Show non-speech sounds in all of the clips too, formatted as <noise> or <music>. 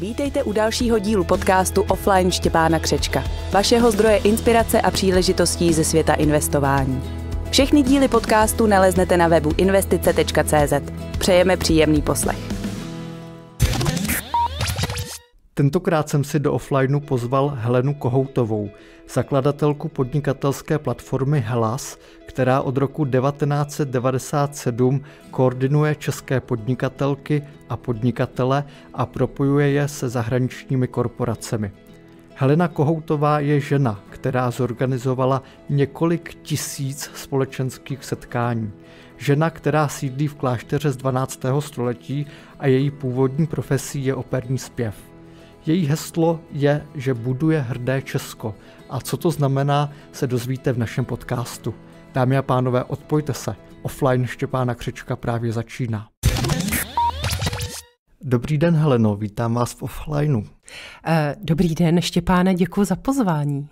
Vítejte u dalšího dílu podcastu Offline Štěpána Křečka, vašeho zdroje inspirace a příležitostí ze světa investování. Všechny díly podcastu naleznete na webu investice.cz. Přejeme příjemný poslech. Tentokrát jsem si do offlineu pozval Helenu Kohoutovou, zakladatelku podnikatelské platformy Hlas, která od roku 1997 koordinuje české podnikatelky a podnikatele a propojuje je se zahraničními korporacemi. Helena Kohoutová je žena, která zorganizovala několik tisíc společenských setkání. Žena, která sídlí v klášteře z 12. století a její původní profesí je operní zpěv. Její heslo je, že buduje hrdé Česko. A co to znamená, se dozvíte v našem podcastu. Dámy a pánové, odpojte se. Offline Štěpána Křečka právě začíná. Dobrý den, Heleno, vítám vás v offlineu. Eh, dobrý den, Štěpáne, děkuji za pozvání.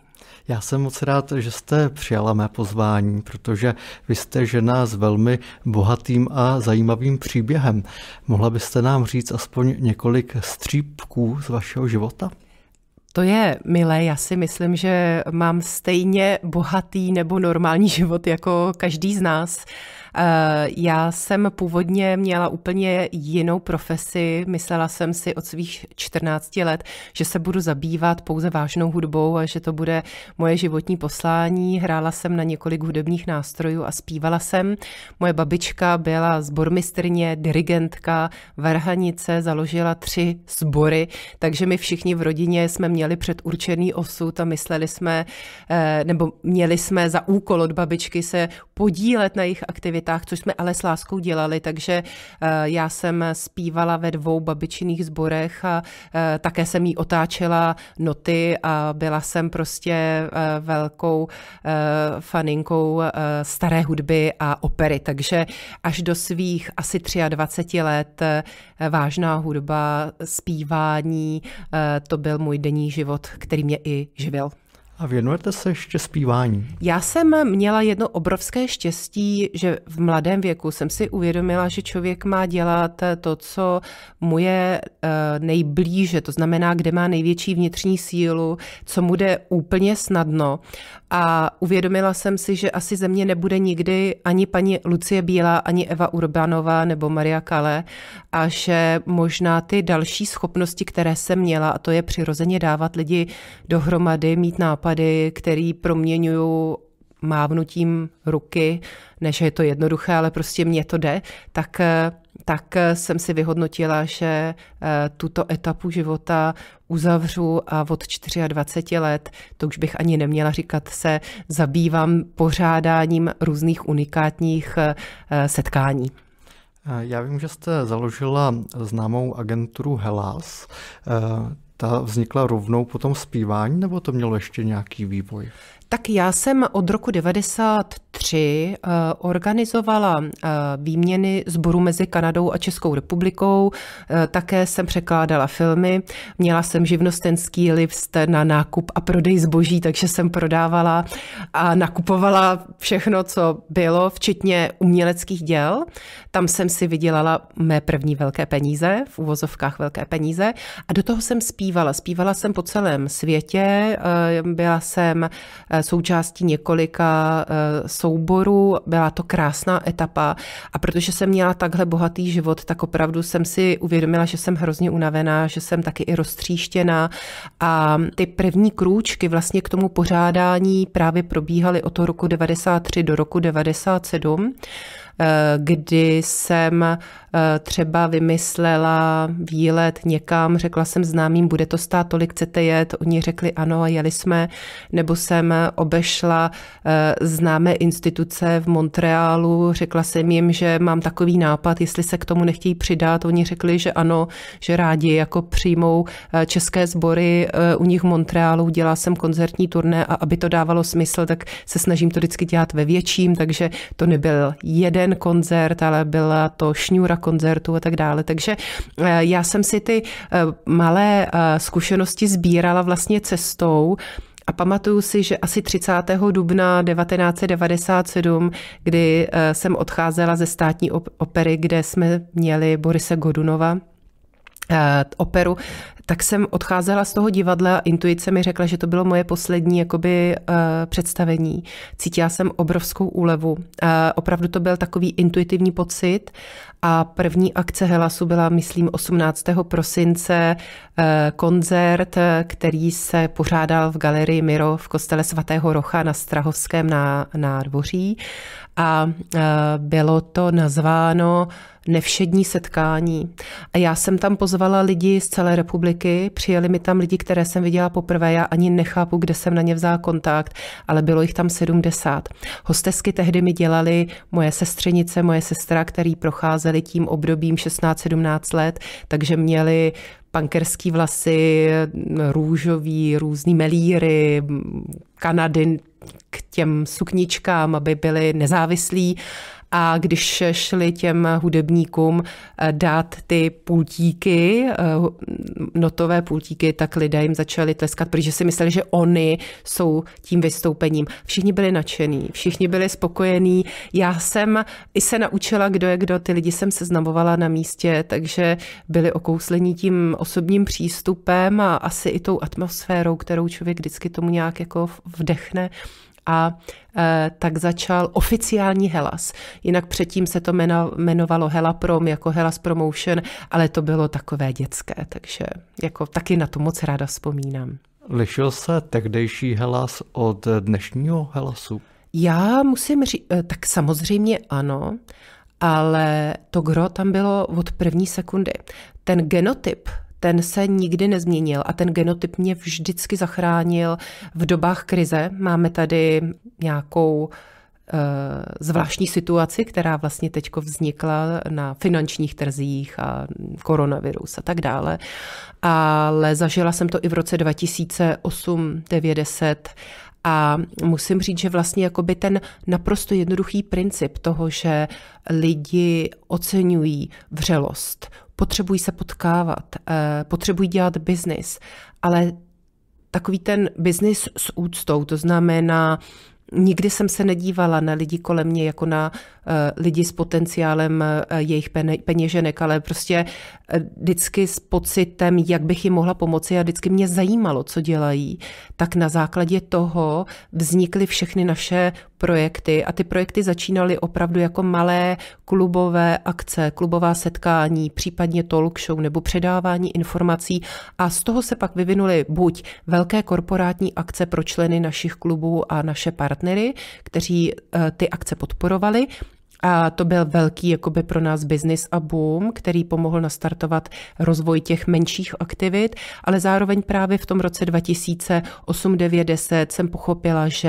Já jsem moc rád, že jste přijala mé pozvání, protože vy jste žena s velmi bohatým a zajímavým příběhem. Mohla byste nám říct aspoň několik střípků z vašeho života? To je milé, já si myslím, že mám stejně bohatý nebo normální život jako každý z nás. Eh, já jsem původně měla úplně jinou profesi. Myslela jsem si od svých 14 let, že se budu zabývat pouze vážnou hudbou a že to bude moje životní poslání. Hrála jsem na několik hudebních nástrojů a zpívala jsem. Moje babička byla zbormistrně, dirigentka, varhanice, založila tři sbory, takže my všichni v rodině jsme měli předurčený osud a mysleli jsme, eh, nebo měli jsme za úkol od babičky se podílet na jejich aktivitách komunitách, což jsme ale s láskou dělali, takže eh, já jsem zpívala ve dvou babičiných zborech a eh, také jsem jí otáčela noty a byla jsem prostě eh, velkou faninkou staré hudby a opery, takže až do svých asi 23 let vážná hudba, zpívání, to byl můj denní život, který mě i živil. A věnujete se ještě zpívání? Já jsem měla jedno obrovské štěstí, že v mladém věku jsem si uvědomila, že člověk má dělat eh, to, co mu je eh, nejblíže, to znamená, kde má největší vnitřní sílu, co mu jde úplně snadno. A uvědomila jsem si, že asi ze mě nebude nikdy ani paní Lucie Bílá, ani Eva Urbanová nebo Maria Kale a že možná ty další schopnosti, které jsem měla, a to je přirozeně dávat lidi dohromady, mít nápad, nápady, který proměňuju mávnutím ruky, než je to jednoduché, ale prostě mně to jde, tak, eh, tak eh, jsem si vyhodnotila, že eh, tuto etapu života uzavřu a od 24 let, to už bych ani neměla říkat, se zabývám pořádáním různých unikátních setkání. Já vím, že jste založila známou agenturu Helas ta vznikla rovnou po tom zpívání, nebo to mělo ještě nějaký vývoj? Tak já jsem od roku 93 eh, organizovala eh, výměny sboru mezi Kanadou a Českou republikou. Eh, také jsem překládala filmy. Měla jsem živnostenský list na nákup a prodej zboží, takže jsem prodávala a nakupovala všechno, co bylo, včetně uměleckých děl. Tam jsem si vydělala mé první velké peníze, v uvozovkách velké peníze. A do toho jsem zpívala. Zpívala jsem po celém světě. Byla jsem Eh, součástí několika eh, souborů. Byla to krásná etapa a protože jsem měla takhle bohatý život, tak opravdu jsem si uvědomila, že jsem hrozně unavená, že jsem taky i roztříštěná a ty první krůčky vlastně k tomu pořádání právě probíhaly od toho roku 93 do roku 97 Eh, kdy jsem eh, třeba vymyslela výlet někam, řekla jsem známým, bude to stát, tolik chcete jet, oni řekli ano a jeli jsme, nebo jsem eh, obešla známé instituce v Montrealu, řekla jsem jim, že mám takový nápad, jestli se k tomu nechtějí přidat, oni řekli, že ano, že rádi jako přijmou české sbory u nich v Montrealu, dělá jsem koncertní turné a aby to dávalo smysl, tak se snažím to vždycky dělat ve větším, takže to nebyl jeden jeden koncert, ale byla to šňůra koncertů a tak dále. Takže eh, já jsem si ty eh, malé eh, zkušenosti sbírala vlastně cestou, a pamatuju si, že asi 30. dubna 1997, kdy jsem odcházela ze státní opery, kde jsme měli Borise Godunova, Eh, operu, tak jsem odcházela z toho divadla. Intuice mi řekla, že to bylo moje poslední jakoby, uh, představení. Cítila jsem obrovskou úlevu. Uh, opravdu to byl takový intuitivní pocit. A první akce Helasu byla, myslím, 18. prosince uh, koncert, který se pořádal v galerii Miro v kostele svatého Rocha na Strahovském na, na a e, bylo to nazváno nevšední setkání. A já jsem tam pozvala lidi z celé republiky, přijeli mi tam lidi, které jsem viděla poprvé, já ani nechápu, kde jsem na ně vzala kontakt, ale bylo jich tam 70. Hostesky tehdy mi dělali moje sestřenice, moje sestra, který procházeli tím obdobím 16-17 let, takže měli pankerský vlasy, růžový, různý melíry, Kanady, k těm sukničkám, aby byli nezávislí a když šli těm hudebníkům eh, dát ty pultíky, eh, notové pultíky, tak lidé jim začali tleskat, protože si mysleli, že oni jsou tím vystoupením. Všichni byli nadšení, všichni byli spokojení. Já jsem i se naučila, kdo je kdo, ty lidi jsem seznamovala na místě, takže byli okouslení tím osobním přístupem a asi i tou atmosférou, kterou člověk vždycky tomu nějak jako vdechne a e, tak začal oficiální Helas. Jinak předtím se to jmeno, jmenovalo Helaprom jako Helas Promotion, ale to bylo takové dětské, takže jako taky na to moc ráda vzpomínám. Lišil se tehdejší Helas od dnešního Helasu? Já musím říct, e, tak samozřejmě ano, ale to gro tam bylo od první sekundy. Ten genotyp ten se nikdy nezměnil a ten genotyp mě vždycky zachránil v dobách krize. Máme tady nějakou eh, zvláštní situaci, která vlastně teď vznikla na finančních trzích a koronavirus a tak dále. Ale zažila jsem to i v roce 2008, 90 a musím říct, že vlastně jakoby ten naprosto jednoduchý princip toho, že lidi oceňují vřelost, potřebují se potkávat, eh, potřebují dělat biznis, ale takový ten biznis s úctou, to znamená, nikdy jsem se nedívala na lidi kolem mě jako na eh, lidi s potenciálem eh, jejich peněženek, ale prostě vždycky s pocitem, jak bych jim mohla pomoci a vždycky mě zajímalo, co dělají, tak na základě toho vznikly všechny naše projekty a ty projekty začínaly opravdu jako malé klubové akce, klubová setkání, případně talk show nebo předávání informací a z toho se pak vyvinuly buď velké korporátní akce pro členy našich klubů a naše partnery, kteří eh, ty akce podporovali, a to byl velký jakoby pro nás business a boom, který pomohl nastartovat rozvoj těch menších aktivit, ale zároveň právě v tom roce 2008, 9, 10 jsem pochopila, že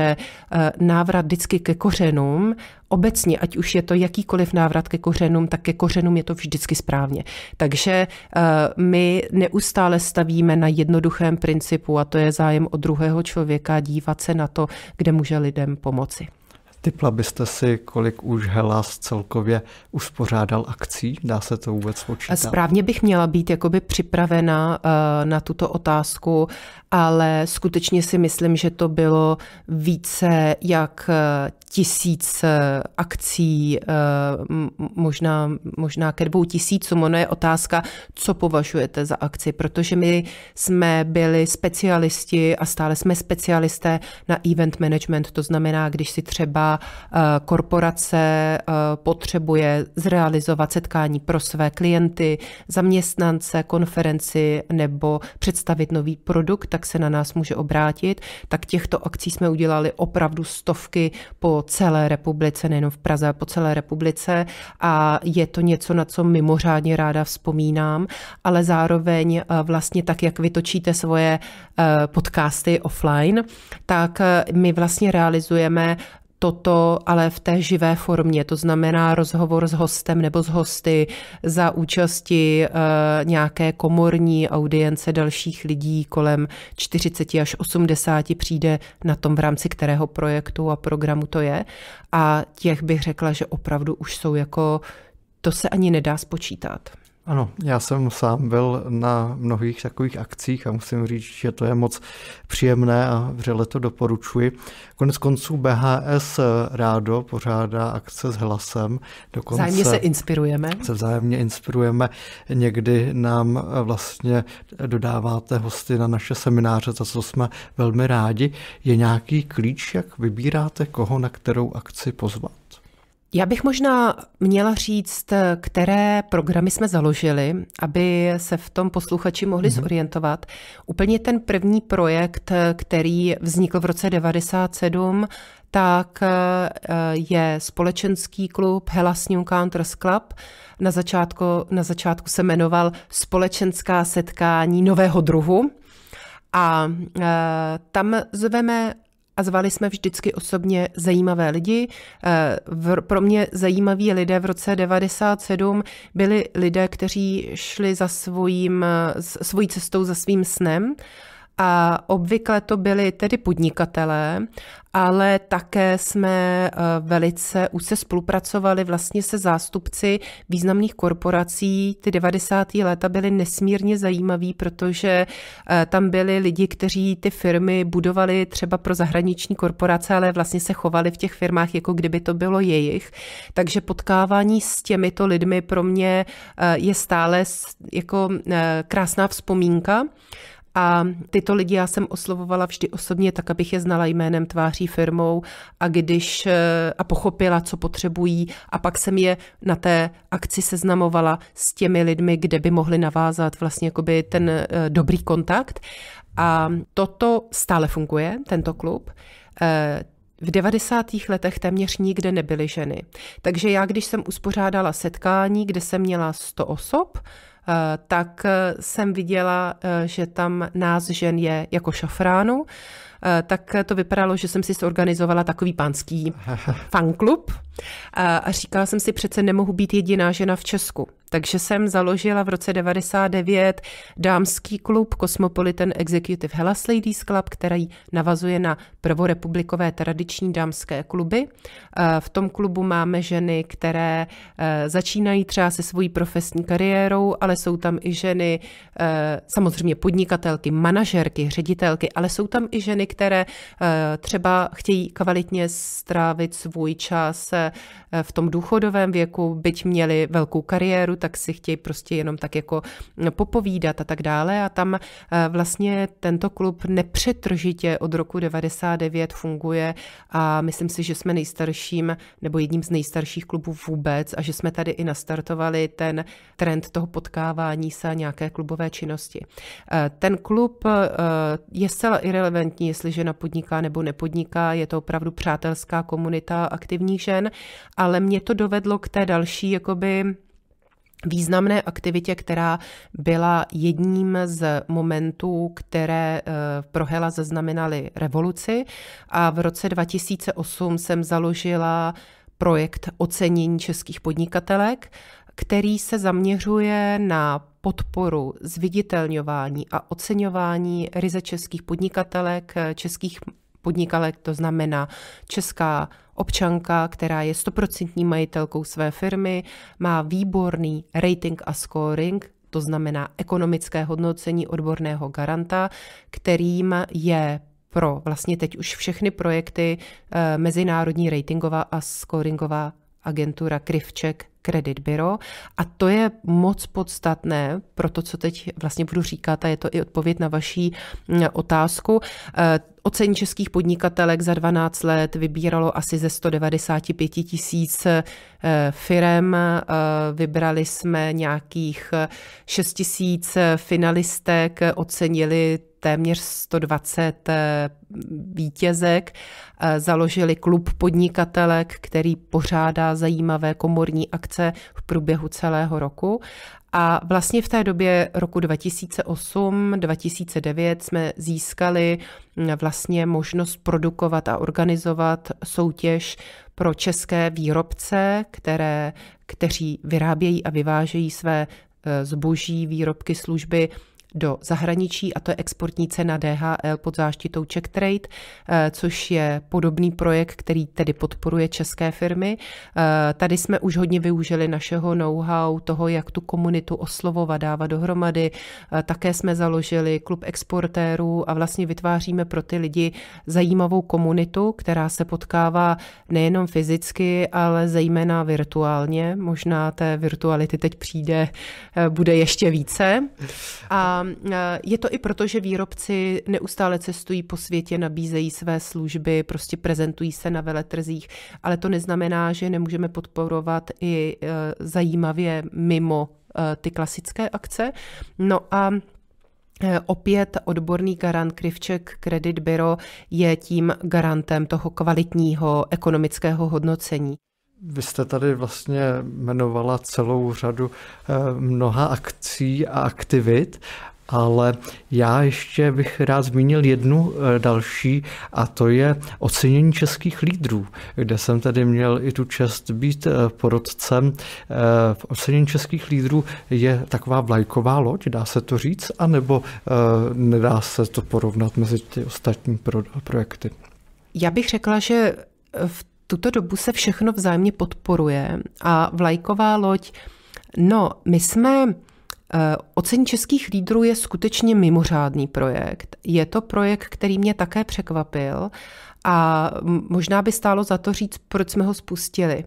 eh, návrat vždycky ke kořenům obecně, ať už je to jakýkoliv návrat ke kořenům, tak ke kořenům je to vždycky správně. Takže eh, my neustále stavíme na jednoduchém principu a to je zájem o druhého člověka dívat se na to, kde může lidem pomoci. Typla byste si, kolik už Helas celkově uspořádal akcí? Dá se to vůbec počítat? Správně bych měla být jakoby připravena eh, na tuto otázku ale skutečně si myslím, že to bylo více jak eh, tisíc eh, akcí, eh, možná, možná ke dvou tisícům. Ono je otázka, co považujete za akci, protože my jsme byli specialisti a stále jsme specialisté na event management. To znamená, když si třeba korporace potřebuje zrealizovat setkání pro své klienty, zaměstnance, konferenci nebo představit nový produkt, tak jak se na nás může obrátit, tak těchto akcí jsme udělali opravdu stovky po celé republice, nejenom v Praze, po celé republice a je to něco, na co mimořádně ráda vzpomínám, ale zároveň eh, vlastně tak, jak vytočíte svoje eh, podcasty offline, tak eh, my vlastně realizujeme toto ale v té živé formě, to znamená rozhovor s hostem nebo s hosty za účasti eh, nějaké komorní audience dalších lidí kolem 40 až 80 přijde na tom, v rámci kterého projektu a programu to je. A těch bych řekla, že opravdu už jsou jako, to se ani nedá spočítat. Ano, já jsem sám byl na mnohých takových akcích a musím říct, že to je moc příjemné a vřele to doporučuji. Konec konců BHS rádo pořádá akce s hlasem. Dokonce vzájemně se inspirujeme. Se vzájemně inspirujeme. Někdy nám eh, vlastně eh, dodáváte hosty na naše semináře, za co jsme velmi rádi. Je nějaký klíč, jak vybíráte, koho na kterou akci pozvat? Já bych možná měla říct, které programy jsme založili, aby se v tom posluchači mohli mm-hmm. zorientovat. Úplně ten první projekt, který vznikl v roce 97, tak eh, je společenský klub Hellas New Counters Club. Na začátku, na začátku se jmenoval Společenská setkání nového druhu. A eh, tam zveme a zvali jsme vždycky osobně zajímavé lidi. Eh, pro mě zajímaví lidé v roce 97 byli lidé, kteří šli za svým, svojí cestou, za svým snem a obvykle to byli tedy podnikatelé, ale také jsme eh, velice už se spolupracovali vlastně se zástupci významných korporací. Ty 90. léta byly nesmírně zajímavý, protože eh, tam byli lidi, kteří ty firmy budovali třeba pro zahraniční korporace, ale vlastně se chovali v těch firmách, jako kdyby to bylo jejich. Takže potkávání s těmito lidmi pro mě eh, je stále jako krásná vzpomínka. A tyto lidi já jsem oslovovala vždy osobně, tak abych je znala jménem tváří firmou a když eh, a pochopila, co potřebují a pak jsem je na té akci seznamovala s těmi lidmi, kde by mohli navázat vlastně jakoby ten eh, dobrý kontakt. A toto stále funguje, tento klub. Eh, v 90. letech téměř nikde nebyly ženy. Takže já, když jsem uspořádala setkání, kde jsem měla 100 osob, Eh, tak eh, jsem viděla, eh, že tam nás žen je jako šafránu, tak to vypadalo, že jsem si zorganizovala takový pánský <laughs> fanklub a říkala jsem si, přece nemohu být jediná žena v Česku. Takže jsem založila v roce 99 dámský klub Cosmopolitan Executive Hellas Ladies Club, který navazuje na prvorepublikové tradiční dámské kluby. Eh, v tom klubu máme ženy, které eh, začínají třeba se svojí profesní kariérou, ale jsou tam i ženy, eh, samozřejmě podnikatelky, manažerky, ředitelky, ale jsou tam i ženy, které třeba chtějí kvalitně strávit svůj čas v tom důchodovém věku, byť měli velkou kariéru, tak si chtějí prostě jenom tak jako no, popovídat a tak dále. A tam eh, vlastně tento klub nepřetržitě od roku 99 funguje a myslím si, že jsme nejstarším nebo jedním z nejstarších klubů vůbec a že jsme tady i nastartovali ten trend toho potkávání se nějaké klubové činnosti. Eh, ten klub eh, je zcela irrelevantní, jestli žena podniká nebo nepodniká, je to opravdu přátelská komunita aktivních žen, ale mě to dovedlo k té další jakoby významné aktivitě, která byla jedním z momentů, které eh, pro Hela zaznamenaly revoluci. A v roce 2008 jsem založila projekt ocenění českých podnikatelek, který se zaměřuje na podporu, zviditelňování a oceňování ryze českých podnikatelek, eh, českých podnikalek, to znamená česká občanka, která je stoprocentní majitelkou své firmy, má výborný rating a scoring, to znamená ekonomické hodnocení odborného garanta, kterým je pro vlastně teď už všechny projekty eh, mezinárodní ratingová a scoringová agentura Krivček Credit Bureau. A to je moc podstatné pro to, co teď vlastně budu říkat a je to i odpověď na vaší mm, otázku. Eh, ocení českých podnikatelek za 12 let vybíralo asi ze 195 tisíc eh, firem. Eh, vybrali jsme nějakých 6 tisíc finalistek, ocenili téměř 120 eh, vítězek. Eh, založili klub podnikatelek, který pořádá zajímavé komorní akce v průběhu celého roku. A vlastně v té době roku 2008-2009 jsme získali mm, vlastně možnost produkovat a organizovat soutěž pro české výrobce, které, kteří vyrábějí a vyvážejí své eh, zboží, výrobky, služby do zahraničí a to je exportní cena DHL pod záštitou Czech Trade, eh, což je podobný projekt, který tedy podporuje české firmy. Eh, tady jsme už hodně využili našeho know-how, toho, jak tu komunitu oslovovat, dávat dohromady. Eh, také jsme založili klub exportérů a vlastně vytváříme pro ty lidi zajímavou komunitu, která se potkává nejenom fyzicky, ale zejména virtuálně. Možná té virtuality teď přijde, bude ještě více. A Eh, je to i proto, že výrobci neustále cestují po světě, nabízejí své služby, prostě prezentují se na veletrzích, ale to neznamená, že nemůžeme podporovat i eh, zajímavě mimo eh, ty klasické akce. No a Opět odborný garant Krivček Credit Bureau je tím garantem toho kvalitního ekonomického hodnocení. Vy jste tady vlastně jmenovala celou řadu mnoha akcí a aktivit ale já ještě bych rád zmínil jednu eh, další, a to je ocenění českých lídrů, kde jsem tedy měl i tu čest být eh, porodcem. V eh, ocenění českých lídrů je taková vlajková loď, dá se to říct, anebo nedá se to porovnat mezi ty ostatní projekty? Já bych řekla, že v tuto dobu se všechno vzájemně podporuje a vlajková loď, no, my jsme Eh, ocení českých lídrů je skutečně mimořádný projekt. Je to projekt, který mě také překvapil a možná by stálo za to říct, proč jsme ho spustili.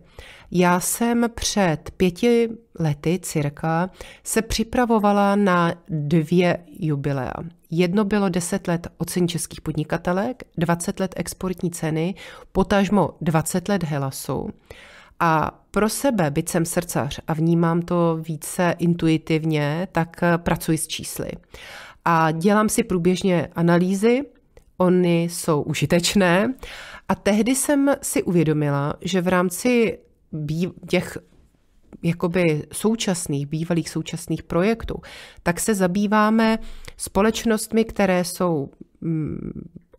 Já jsem před pěti lety cirka se připravovala na dvě jubilea. Jedno bylo 10 let ocení českých podnikatelek, 20 let exportní ceny, potažmo 20 let Helasu. A pro sebe, byť jsem srdcař a vnímám to více intuitivně, tak eh, pracuji s čísly. A dělám si průběžně analýzy, ony jsou užitečné. A tehdy jsem si uvědomila, že v rámci těch jakoby současných, bývalých současných projektů, tak se zabýváme společnostmi, které jsou mm,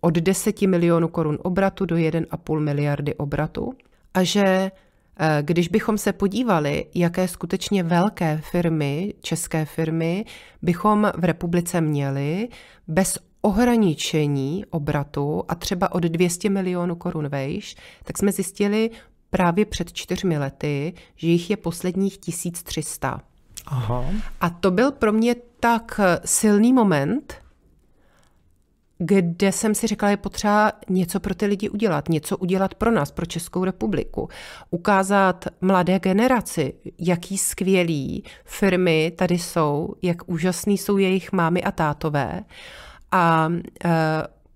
od 10 milionů korun obratu do 1,5 miliardy obratu a že Eh, když bychom se podívali, jaké skutečně velké firmy, české firmy, bychom v republice měli bez ohraničení obratu a třeba od 200 milionů korun vejš, tak jsme zjistili právě před čtyřmi lety, že jich je posledních 1300. Aha. A to byl pro mě tak silný moment, kde jsem si řekla, je potřeba něco pro ty lidi udělat, něco udělat pro nás, pro Českou republiku. Ukázat mladé generaci, jaký skvělý firmy tady jsou, jak úžasný jsou jejich mámy a tátové a e,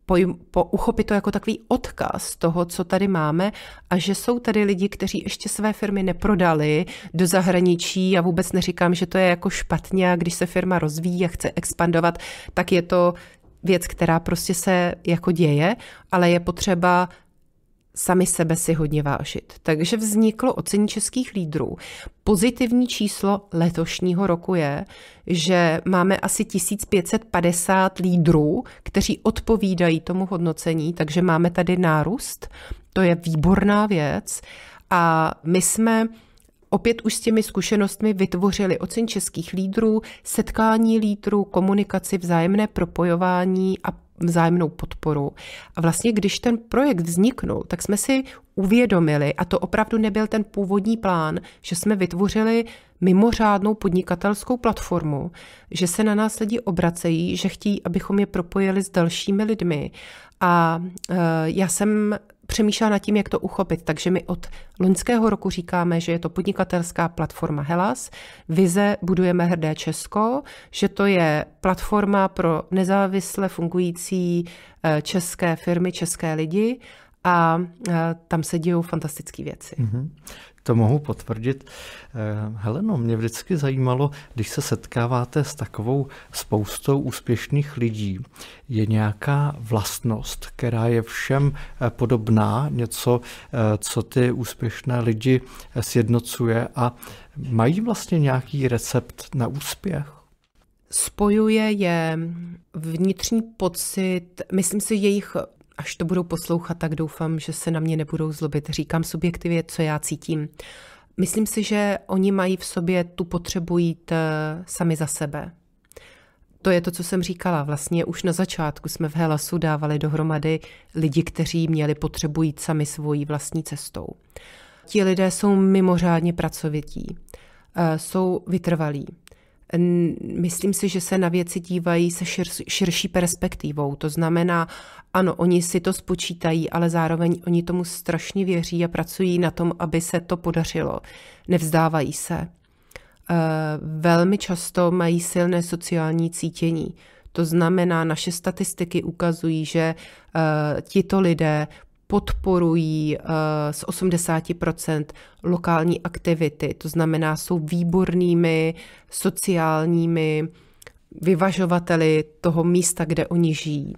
po, po, uchopit to jako takový odkaz toho, co tady máme a že jsou tady lidi, kteří ještě své firmy neprodali do zahraničí. a vůbec neříkám, že to je jako špatně, když se firma rozvíjí a chce expandovat, tak je to věc, která prostě se jako děje, ale je potřeba sami sebe si hodně vážit. Takže vzniklo ocení českých lídrů. Pozitivní číslo letošního roku je, že máme asi 1550 lídrů, kteří odpovídají tomu hodnocení, takže máme tady nárůst. To je výborná věc. A my jsme opět už s těmi zkušenostmi vytvořili ocen českých lídrů, setkání lídrů, komunikaci, vzájemné propojování a vzájemnou podporu. A vlastně, když ten projekt vzniknul, tak jsme si uvědomili, a to opravdu nebyl ten původní plán, že jsme vytvořili mimořádnou podnikatelskou platformu, že se na nás lidi obracejí, že chtějí, abychom je propojili s dalšími lidmi. A e, já jsem přemýšlela nad tím, jak to uchopit. Takže my od loňského roku říkáme, že je to podnikatelská platforma Helas, vize Budujeme hrdé Česko, že to je platforma pro nezávisle fungující eh, české firmy, české lidi a eh, tam se dějou fantastické věci. Mm-hmm to mohu potvrdit. Eh, Heleno, mě vždycky zajímalo, když se setkáváte s takovou spoustou úspěšných lidí, je nějaká vlastnost, která je všem eh, podobná, něco, eh, co ty úspěšné lidi sjednocuje a mají vlastně nějaký recept na úspěch? Spojuje je vnitřní pocit, myslím si, jejich až to budou poslouchat, tak doufám, že se na mě nebudou zlobit. Říkám subjektivně, co já cítím. Myslím si, že oni mají v sobě tu potřebu jít eh, sami za sebe. To je to, co jsem říkala. Vlastně už na začátku jsme v Helasu dávali dohromady lidi, kteří měli potřebu jít sami svojí vlastní cestou. Ti lidé jsou mimořádně pracovití, eh, jsou vytrvalí, myslím si, že se na věci dívají se šir, širší perspektivou. To znamená, ano, oni si to spočítají, ale zároveň oni tomu strašně věří a pracují na tom, aby se to podařilo. Nevzdávají se. E, velmi často mají silné sociální cítění. To znamená, naše statistiky ukazují, že e, tito lidé podporují eh, z 80% lokální aktivity, to znamená, jsou výbornými sociálními vyvažovateli toho místa, kde oni žijí.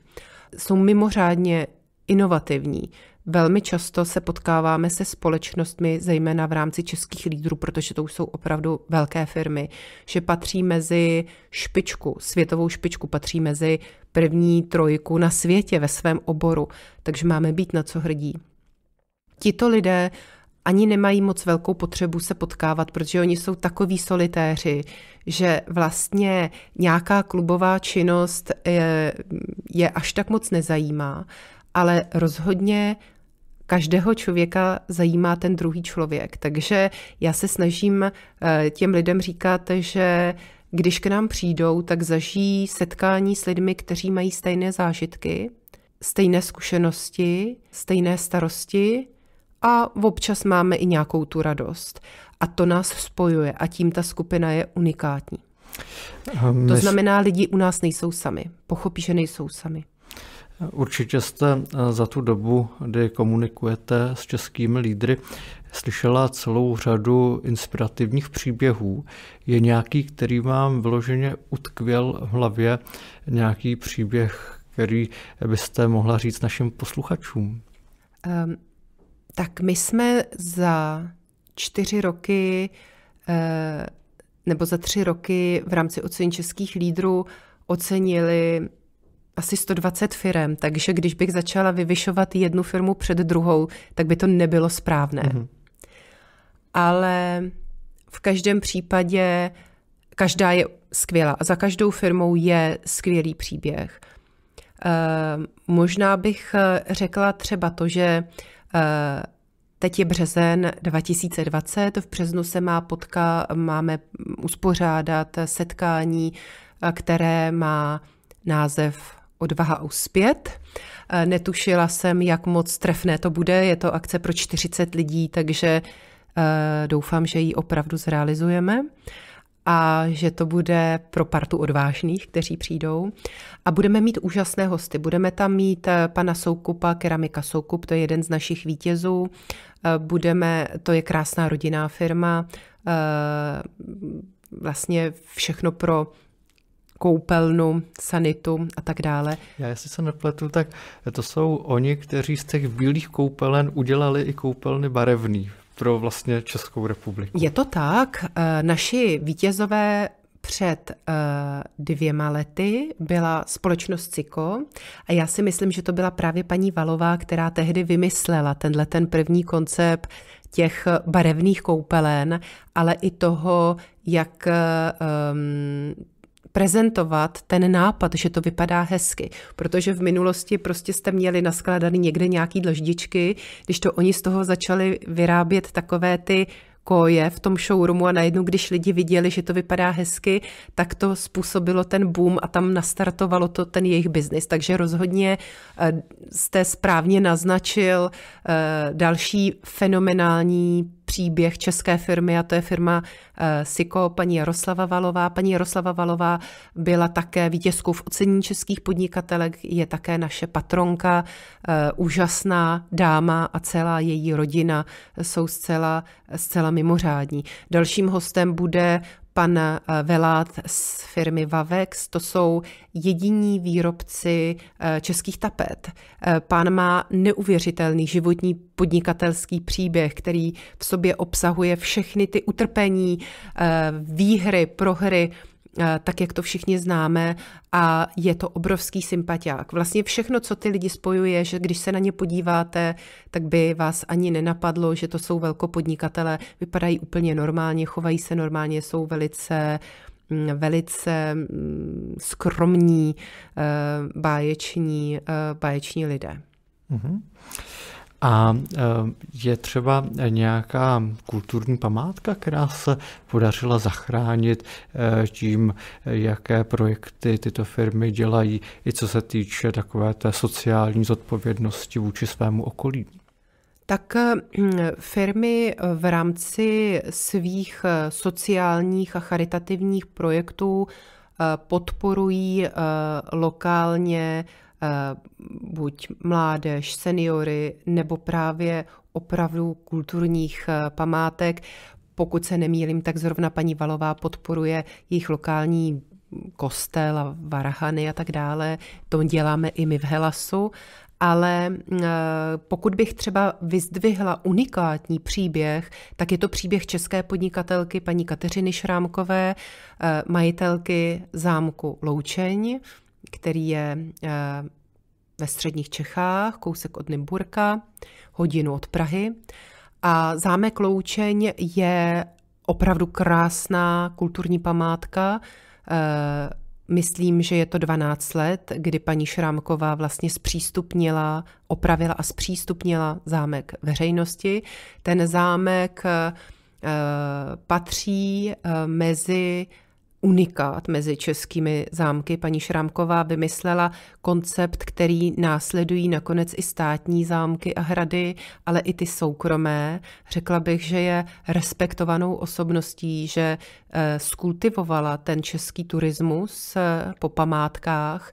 Jsou mimořádně inovativní. Velmi často se potkáváme se společnostmi, zejména v rámci českých lídrů, protože to už jsou opravdu velké firmy, že patří mezi špičku, světovou špičku, patří mezi první trojku na světě ve svém oboru, takže máme být na co hrdí. Tito lidé ani nemají moc velkou potřebu se potkávat, protože oni jsou takový solitéři, že vlastně nějaká klubová činnost je, eh, je až tak moc nezajímá, ale rozhodně každého člověka zajímá ten druhý člověk. Takže já se snažím eh, těm lidem říkat, že když k nám přijdou, tak zažijí setkání s lidmi, kteří mají stejné zážitky, stejné zkušenosti, stejné starosti a občas máme i nějakou tu radost. A to nás spojuje a tím ta skupina je unikátní. To znamená, lidi u nás nejsou sami. Pochopí, že nejsou sami. Určitě jste eh, za tu dobu, kdy komunikujete s českými lídry, slyšela celou řadu inspirativních příběhů. Je nějaký, který vám vloženě utkvěl v hlavě, nějaký příběh, který byste mohla říct našim posluchačům? Um, tak my jsme za čtyři roky eh, nebo za tři roky v rámci ocení českých lídrů ocenili asi 120 firm, takže když bych začala vyvyšovat jednu firmu před druhou, tak by to nebylo správné. Mm-hmm. Ale v každém případě každá je skvělá. Za každou firmou je skvělý příběh. Uh, možná bych eh, řekla třeba to, že uh, teď je březen 2020, v březnu se má potká, máme uspořádat setkání, které má název odvaha uspět. Eh, netušila jsem, jak moc trefné to bude. Je to akce pro 40 lidí, takže eh, doufám, že ji opravdu zrealizujeme a že to bude pro partu odvážných, kteří přijdou. A budeme mít úžasné hosty. Budeme tam mít eh, pana Soukupa, Keramika Soukup, to je jeden z našich vítězů. Budeme, to je krásná rodinná firma, vlastně všechno pro koupelnu, sanitu a tak dále. Já jestli se nepletu, tak to jsou oni, kteří z těch bílých koupelen udělali i koupelny barevný pro vlastně Českou republiku. Je to tak. Eh, naši vítězové před eh, dvěma lety byla společnost CIKO a já si myslím, že to byla právě paní Valová, která tehdy vymyslela tenhle ten první koncept těch eh, barevných koupelen, ale i toho, jak prezentovat ten nápad, že to vypadá hezky, protože v minulosti prostě jste měli naskládaný někde nějaký dlaždičky, když to oni z toho začali vyrábět takové ty koje v tom showroomu a najednou, když lidi viděli, že to vypadá hezky, tak to způsobilo ten boom a tam nastartovalo to ten jejich biznis. Takže rozhodně eh, jste správně naznačil eh, další fenomenální příběh české firmy a to je firma eh, SIKO, paní Jaroslava Valová. Paní Jaroslava Valová byla také vítězkou v ocení českých podnikatelek, je také naše patronka, eh, úžasná dáma a celá její rodina jsou zcela, zcela mimořádní. Dalším hostem bude pan eh, Velát z firmy Vavex, to jsou jediní výrobci eh, českých tapet. Eh, pán má neuvěřitelný životní podnikatelský příběh, který v sobě obsahuje všechny ty utrpení, výhry, prohry, Eh, tak jak to všichni známe a je to obrovský sympatiák. Vlastně všechno, co ty lidi spojuje, že když se na ně podíváte, tak by vás ani nenapadlo, že to jsou velkopodnikatele, vypadají úplně normálně, chovají se normálně, jsou velice mm, velice mm, skromní, eh, báječní, eh, báječní lidé. Mm-hmm. A eh, je třeba nějaká kulturní památka, která se podařila zachránit eh, tím, jaké projekty tyto firmy dělají, i co se týče takové té sociální zodpovědnosti vůči svému okolí? Tak eh, firmy v rámci svých sociálních a charitativních projektů podporují lokálně Eh, buď mládež, seniory nebo právě opravdu kulturních eh, památek. Pokud se nemýlím, tak zrovna paní Valová podporuje jejich lokální kostel a varhany a tak dále. To děláme i my v Helasu. Ale eh, pokud bych třeba vyzdvihla unikátní příběh, tak je to příběh české podnikatelky paní Kateřiny Šrámkové, majitelky zámku Loučeň, který je eh, ve středních Čechách, kousek od Nymburka, hodinu od Prahy. A zámek Loučeň je opravdu krásná kulturní památka. Eh, myslím, že je to 12 let, kdy paní Šrámková vlastně zpřístupnila, opravila a zpřístupnila zámek veřejnosti. Ten zámek eh, patří mezi unikát mezi českými zámky. Paní Šrámková vymyslela koncept, který následují nakonec i státní zámky a hrady, ale i ty soukromé. Řekla bych, že je respektovanou osobností, že eh, skultivovala ten český turismus eh, po památkách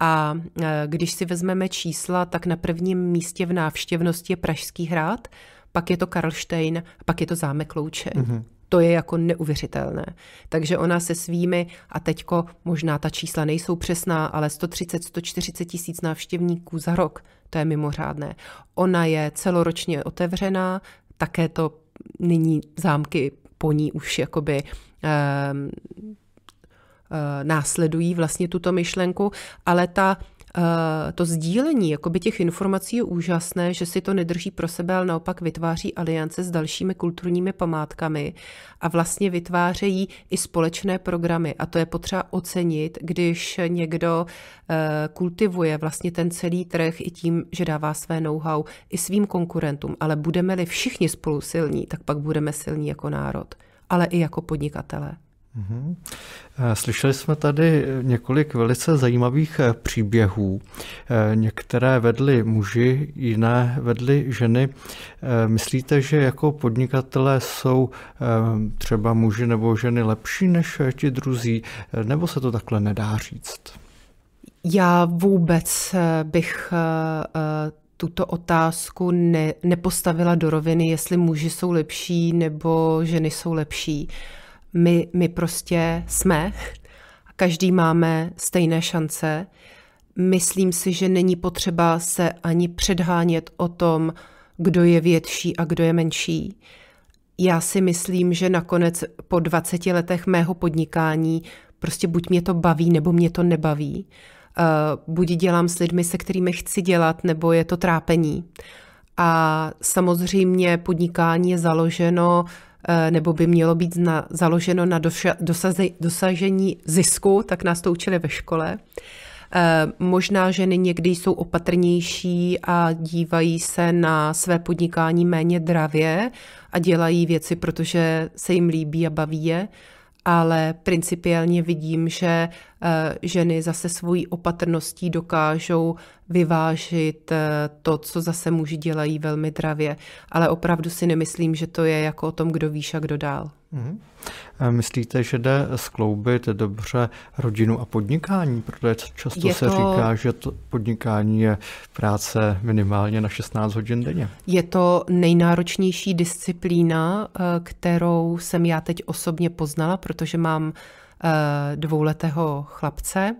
a eh, když si vezmeme čísla, tak na prvním místě v návštěvnosti je Pražský hrad, pak je to Karlštejn, pak je to zámek Loučeň. Mm-hmm to je jako neuvěřitelné. Takže ona se svými, a teďko možná ta čísla nejsou přesná, ale 130, 140 tisíc návštěvníků za rok, to je mimořádné. Ona je celoročně otevřená, také to nyní zámky po ní už jakoby um, následují vlastně tuto myšlenku, ale ta Eh, to sdílení jakoby těch informací je úžasné, že si to nedrží pro sebe, ale naopak vytváří aliance s dalšími kulturními památkami a vlastně vytvářejí i společné programy. A to je potřeba ocenit, když někdo eh, kultivuje vlastně ten celý trh i tím, že dává své know-how i svým konkurentům. Ale budeme-li všichni spolu silní, tak pak budeme silní jako národ, ale i jako podnikatelé. Mhm. Eh, slyšeli jsme tady několik velice zajímavých eh, příběhů. Eh, některé vedli muži, jiné vedly ženy. Myslíte, že jako podnikatelé jsou třeba muži nebo ženy lepší než ti druzí, nebo se to takhle nedá říct? Já vůbec bych tuto otázku ne, nepostavila do roviny, jestli muži jsou lepší nebo ženy jsou lepší. Uh, my, my prostě jsme, každý máme stejné šance. Myslím si, že není potřeba se ani předhánět o tom, kdo je větší a kdo je menší. Já si myslím, že nakonec po 20 letech mého podnikání prostě buď mě to baví, nebo mě to nebaví. Uh, buď dělám s lidmi, se kterými chci dělat, nebo je to trápení. A samozřejmě podnikání je založeno Eh, nebo by mělo být na, založeno na doša, dosaze, dosažení zisku, tak nás to učili ve škole. Eh, možná ženy někdy jsou opatrnější a dívají se na své podnikání méně dravě a dělají věci, protože se jim líbí a baví je ale principiálně vidím, že eh, ženy zase svojí opatrností dokážou vyvážit eh, to, co zase muži dělají velmi dravě. Ale opravdu si nemyslím, že to je jako o tom, kdo víš a kdo dál. Mhm. Myslíte, že jde skloubit dobře rodinu a podnikání? Protože často se říká, že to podnikání je práce minimálně na 16 hodin denně. Je to nejnáročnější disciplína, eh, kterou jsem já teď osobně poznala, protože mám eh, dvouletého chlapce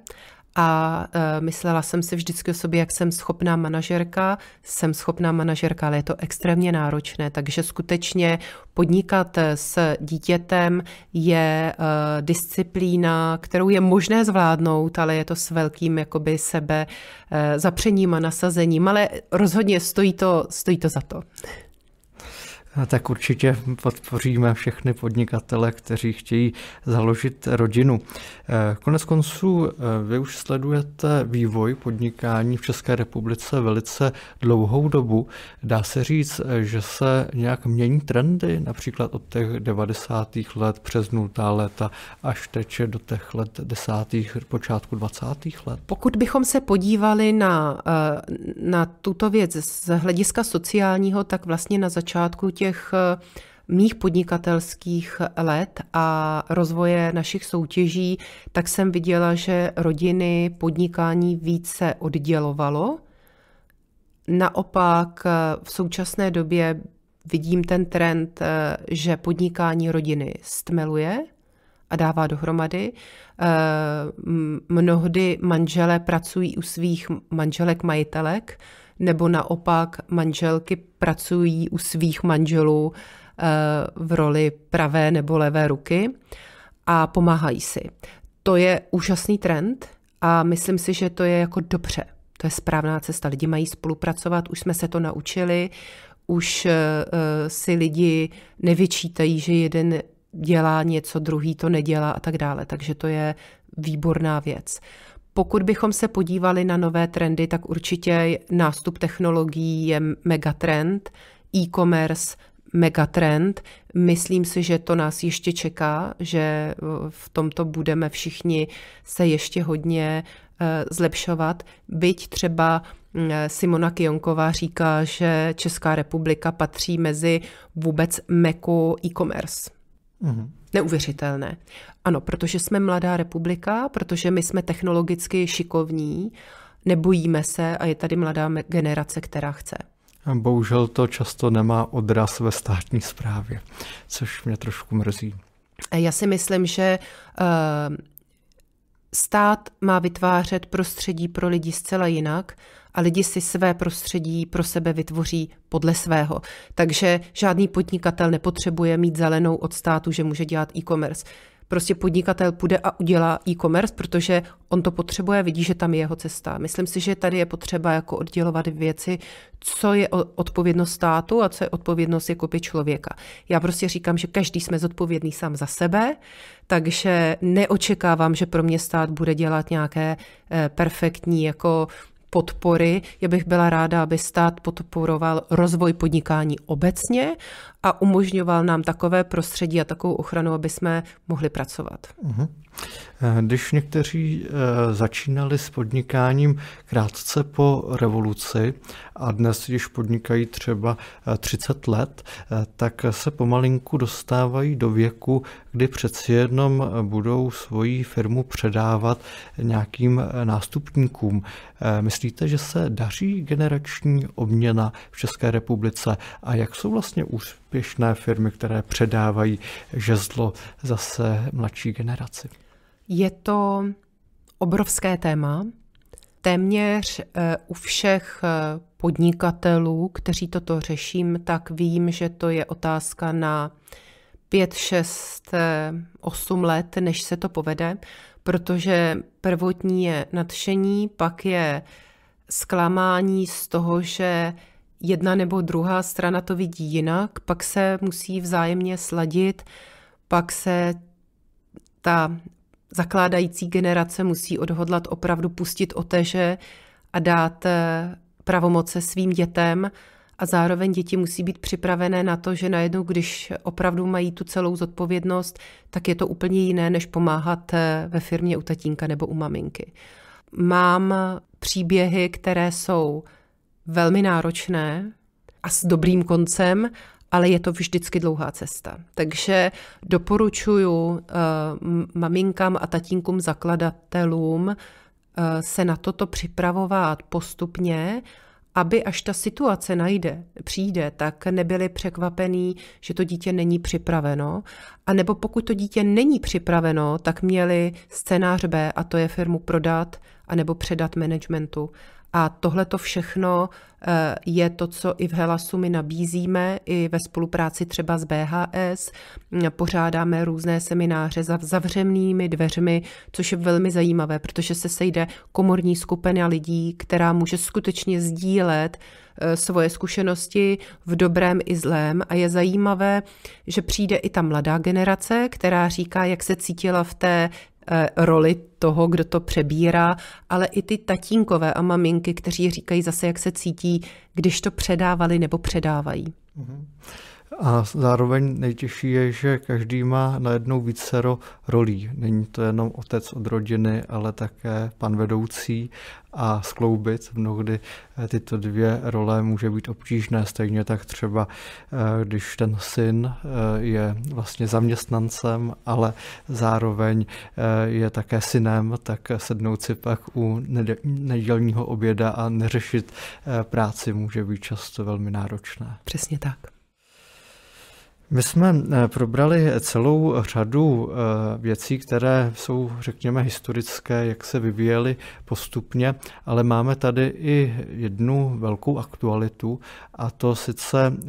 a eh, myslela jsem si vždycky o sobě, jak jsem schopná manažerka. Jsem schopná manažerka, ale je to extrémně náročné, takže skutečně podnikat eh, s dítětem je eh, disciplína, kterou je možné zvládnout, ale je to s velkým jakoby sebe zapřením a nasazením, ale rozhodně stojí to, stojí to za to. Tak určitě podpoříme všechny podnikatele, kteří chtějí založit rodinu. Eh, konec konců, eh, vy už sledujete vývoj podnikání v České republice velice dlouhou dobu. Dá se říct, eh, že se nějak mění trendy, například od těch 90. let přes nultá léta až teče do těch let 10. počátku 20. let? Pokud bychom se podívali na, na tuto věc z hlediska sociálního, tak vlastně na začátku těch těch eh, mých podnikatelských let a rozvoje našich soutěží, tak jsem viděla, že rodiny podnikání více oddělovalo. Naopak eh, v současné době vidím ten trend, eh, že podnikání rodiny stmeluje a dává dohromady. Mnohdy manželé pracují u svých manželek majitelek, nebo naopak manželky pracují u svých manželů eh, v roli pravé nebo levé ruky a pomáhají si. To je úžasný trend a myslím si, že to je jako dobře. To je správná cesta. Lidi mají spolupracovat, už jsme se to naučili, už eh, eh, si lidi nevyčítají, že jeden dělá něco, druhý to nedělá a tak dále. Takže to je výborná věc. Pokud bychom se podívali na nové trendy, tak určitě nástup technologií je megatrend, e-commerce megatrend. Myslím si, že to nás ještě čeká, že e, v tomto budeme všichni se ještě hodně e, zlepšovat. Byť třeba Simona Kionková říká, že Česká republika patří mezi vůbec meku e-commerce. Mm-hmm. Neuvěřitelné. Ano, protože jsme mladá republika, protože my jsme technologicky šikovní, nebojíme se a je tady mladá generace, která chce. A bohužel to často nemá odraz ve státní správě, což mě trošku mrzí. Já si myslím, že eh, stát má vytvářet prostředí pro lidi zcela jinak a lidi si své prostředí pro sebe vytvoří podle svého. Takže žádný podnikatel nepotřebuje mít zelenou od státu, že může dělat e-commerce prostě podnikatel půjde a udělá e-commerce, protože on to potřebuje, vidí, že tam je jeho cesta. Myslím si, že tady je potřeba jako oddělovat věci, co je odpovědnost státu a co je odpovědnost jako by člověka. Já prostě říkám, že každý jsme zodpovědný sám za sebe, takže neočekávám, že pro mě stát bude dělat nějaké eh, perfektní jako podpory. Já bych byla ráda, aby stát podporoval rozvoj podnikání obecně a umožňoval nám takové prostředí a takovou ochranu, aby jsme mohli pracovat. Uh-huh. Eh, když někteří eh, začínali s podnikáním krátce po revoluci a dnes již podnikají třeba 30 eh, let, tak se pomalinku dostávají do věku, kdy přeci jenom budou svoji firmu předávat nějakým nástupníkům. Myslíte, že se daří generační obměna v České republice a jak jsou vlastně úspěšné firmy, které předávají žezlo zase mladší generaci? Je to obrovské téma. Téměř eh, u všech eh, podnikatelů, kteří toto řeším, tak vím, že to je otázka na 5, 6, 8 let, než se to povede, protože prvotní je nadšení, pak je zklamání z toho, že jedna nebo druhá strana to vidí jinak, pak se musí vzájemně sladit, pak se ta zakládající generace musí odhodlat opravdu pustit oteže a dát eh, pravomoce svým dětem a zároveň děti musí být připravené na to, že najednou, když opravdu mají tu celou zodpovědnost, tak je to úplně jiné, než pomáhat eh, ve firmě u tatínka nebo u maminky. Mám příběhy, které jsou velmi náročné a s dobrým koncem ale je to vždycky dlouhá cesta. Takže doporučuji uh, eh, maminkám a tatínkům zakladatelům uh, se na toto připravovat postupně, aby až ta situace najde, přijde, tak nebyli překvapení, že to dítě není připraveno. A nebo pokud to dítě není připraveno, tak měli scénář B a to je firmu prodat anebo předat managementu a tohle to všechno eh, je to, co i v Helasu my nabízíme, i ve spolupráci třeba s BHS. Mm, pořádáme různé semináře za zavřenými dveřmi, což je velmi zajímavé, protože se sejde komorní skupina lidí, která může skutečně sdílet eh, svoje zkušenosti v dobrém i zlém. A je zajímavé, že přijde i ta mladá generace, která říká, jak se cítila v té Eh, roli toho, kdo to přebírá, ale i ty tatínkové a maminky, kteří říkají zase, jak se cítí, když to předávali nebo předávají. Mm-hmm. A zároveň nejtěžší je, že každý má najednou vícero rolí. Není to jenom otec od rodiny, ale také pan vedoucí a skloubit mnohdy eh, tyto dvě role může být obtížné. Stejně tak třeba, eh, když ten syn eh, je vlastně zaměstnancem, ale zároveň je také synem, tak sednout si pak u nedělního oběda a neřešit práci může být často velmi náročné. Přesně tak. My jsme eh, probrali celou řadu eh, věcí, které jsou, řekněme, historické, jak se vyvíjely postupně, ale máme tady i jednu velkou aktualitu, a to sice eh,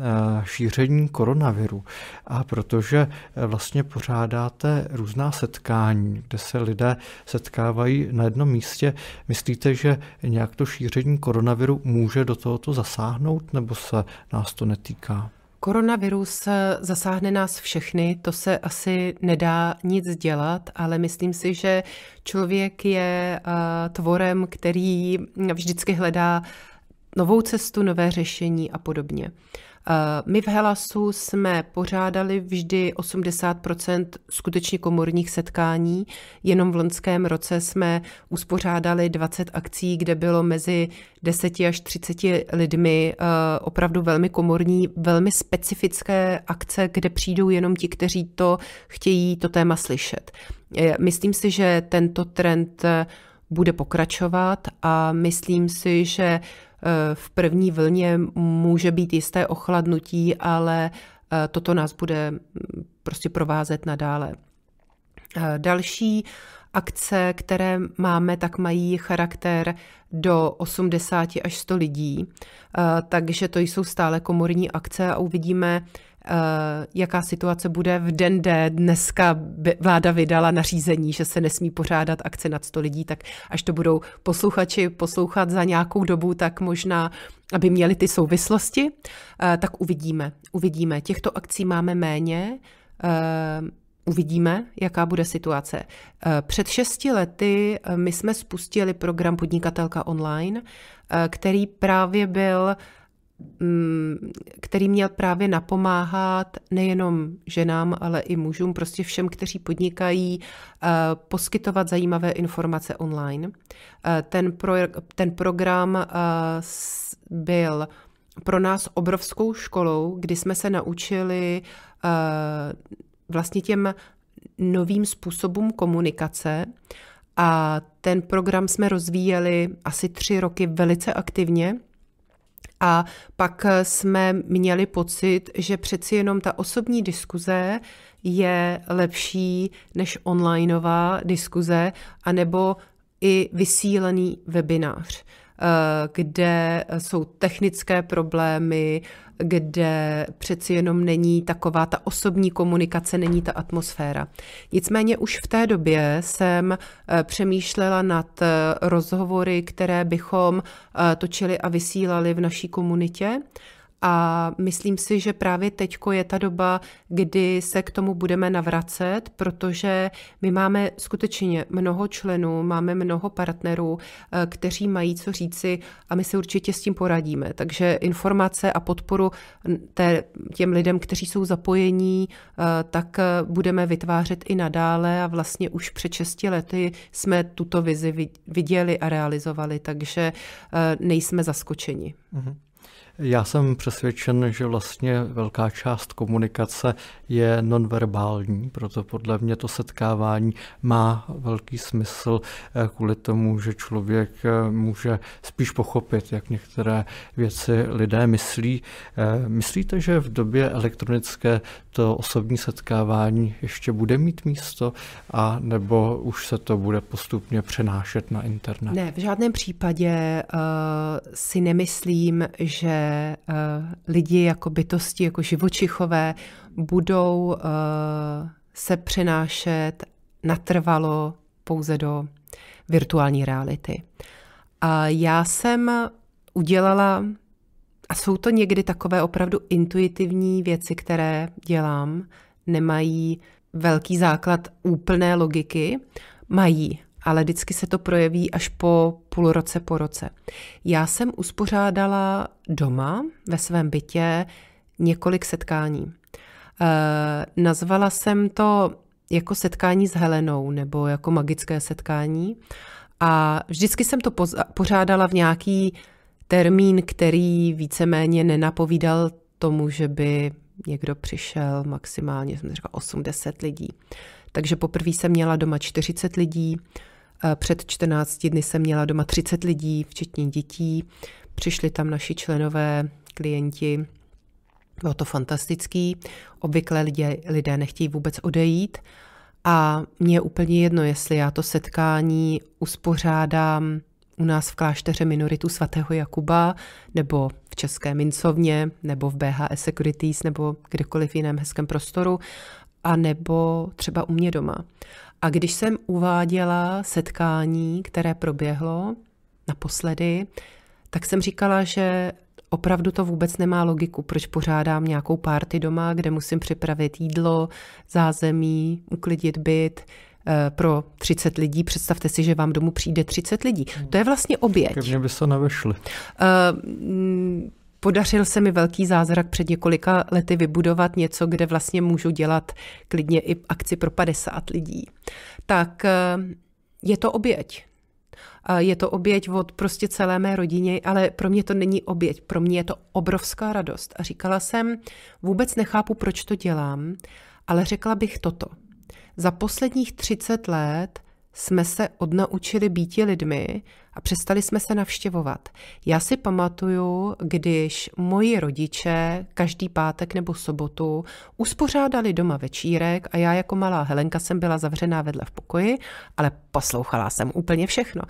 šíření koronaviru. A protože vlastně pořádáte různá setkání, kde se lidé setkávají na jednom místě, myslíte, že nějak to šíření koronaviru může do tohoto zasáhnout, nebo se nás to netýká? Koronavirus zasáhne nás všechny, to se asi nedá nic dělat, ale myslím si, že člověk je eh, tvorem, který vždycky hledá novou cestu, nové řešení a podobně. Eh, my v Helasu jsme pořádali vždy 80 skutečně komorních setkání. Jenom v loňském roce jsme uspořádali 20 akcí, kde bylo mezi 10 až 30 lidmi eh, opravdu velmi komorní, velmi specifické akce, kde přijdou jenom ti, kteří to chtějí to téma slyšet. Eh, myslím si, že tento trend bude pokračovat a myslím si, že Eh, v první vlně může být jisté ochladnutí, ale eh, toto nás bude mm, prostě provázet nadále. Eh, další akce, které máme, tak mají charakter do 80 až 100 lidí, takže to jsou stále komorní akce a uvidíme, Eh, jaká situace bude v den D. Dneska vláda vydala nařízení, že se nesmí pořádat akce nad 100 lidí, tak až to budou posluchači poslouchat za nějakou dobu, tak možná, aby měli ty souvislosti, eh, tak uvidíme. Uvidíme. Těchto akcí máme méně, eh, Uvidíme, jaká bude situace. Před šesti lety my jsme spustili program Podnikatelka online, který právě byl Mm, který měl právě napomáhat nejenom ženám, ale i mužům, prostě všem, kteří podnikají, eh, poskytovat zajímavé informace online. Eh, ten, pro, ten program eh, byl pro nás obrovskou školou, kdy jsme se naučili vlastně těm novým způsobům komunikace. A ten program jsme rozvíjeli asi tři roky velice aktivně a pak eh, jsme měli pocit, že přeci jenom ta osobní diskuze je lepší než onlineová diskuze, anebo i vysílený webinář. Eh, kde jsou technické problémy, kde přeci jenom není taková ta osobní komunikace, není ta atmosféra. Nicméně už v té době jsem eh, přemýšlela nad eh, rozhovory, které bychom točili a vysílali v naší komunitě a myslím si, že právě teď je ta doba, kdy se k tomu budeme navracet, protože my máme skutečně mnoho členů, máme mnoho partnerů, eh, kteří mají co říci a my si určitě s tím poradíme. Takže informace a podporu té, těm lidem, kteří jsou zapojení, eh, tak eh, budeme vytvářet i nadále a vlastně už před 6 lety jsme tuto vizi viděli a realizovali, takže nejsme zaskočeni. Mm-hmm. Já jsem přesvědčen, že vlastně velká část komunikace je nonverbální, proto podle mě to setkávání má velký smysl eh, kvůli tomu, že člověk eh, může spíš pochopit, jak některé věci lidé myslí. Eh, myslíte, že v době elektronické to osobní setkávání ještě bude mít místo, a nebo už se to bude postupně přenášet na internet? Ne, v žádném případě uh, si nemyslím, že Eh, lidi jako bytosti, jako živočichové, budou eh, se přenášet natrvalo pouze do virtuální reality. A já jsem udělala, a jsou to někdy takové opravdu intuitivní věci, které dělám, nemají velký základ úplné logiky, mají, ale vždycky se to projeví až po půl roce, po roce. Já jsem uspořádala doma ve svém bytě několik setkání. E, nazvala jsem to jako setkání s Helenou nebo jako magické setkání a vždycky jsem to pořádala v nějaký termín, který víceméně nenapovídal tomu, že by někdo přišel, maximálně jsem říkala 80 lidí. Takže poprvé jsem měla doma 40 lidí, před 14 dny jsem měla doma 30 lidí, včetně dětí. Přišli tam naši členové, klienti. Bylo to fantastický. Obvykle lidé, lidé nechtějí vůbec odejít a mně je úplně jedno, jestli já to setkání uspořádám u nás v klášteře minoritu svatého Jakuba, nebo v České mincovně, nebo v BHS Securities, nebo kdekoliv jiném hezkém prostoru, a nebo třeba u mě doma. A když jsem uváděla setkání, které proběhlo naposledy, tak jsem říkala, že opravdu to vůbec nemá logiku, proč pořádám nějakou párty doma, kde musím připravit jídlo, zázemí, uklidit byt eh, pro 30 lidí. Představte si, že vám domů přijde 30 lidí. Hmm. To je vlastně oběť. Pevně by se nevešli. Uh, Podařil se mi velký zázrak před několika lety vybudovat něco, kde vlastně můžu dělat klidně i akci pro 50 lidí. Tak eh, je to oběť. Je to oběť od prostě celé mé rodině, ale pro mě to není oběť, pro mě je to obrovská radost. A říkala jsem, vůbec nechápu, proč to dělám, ale řekla bych toto. Za posledních 30 let jsme se odnaučili býti lidmi a přestali jsme se navštěvovat. Já si pamatuju, když moji rodiče každý pátek nebo sobotu uspořádali doma večírek a já jako malá Helenka jsem byla zavřená vedle v pokoji, ale poslouchala jsem úplně všechno.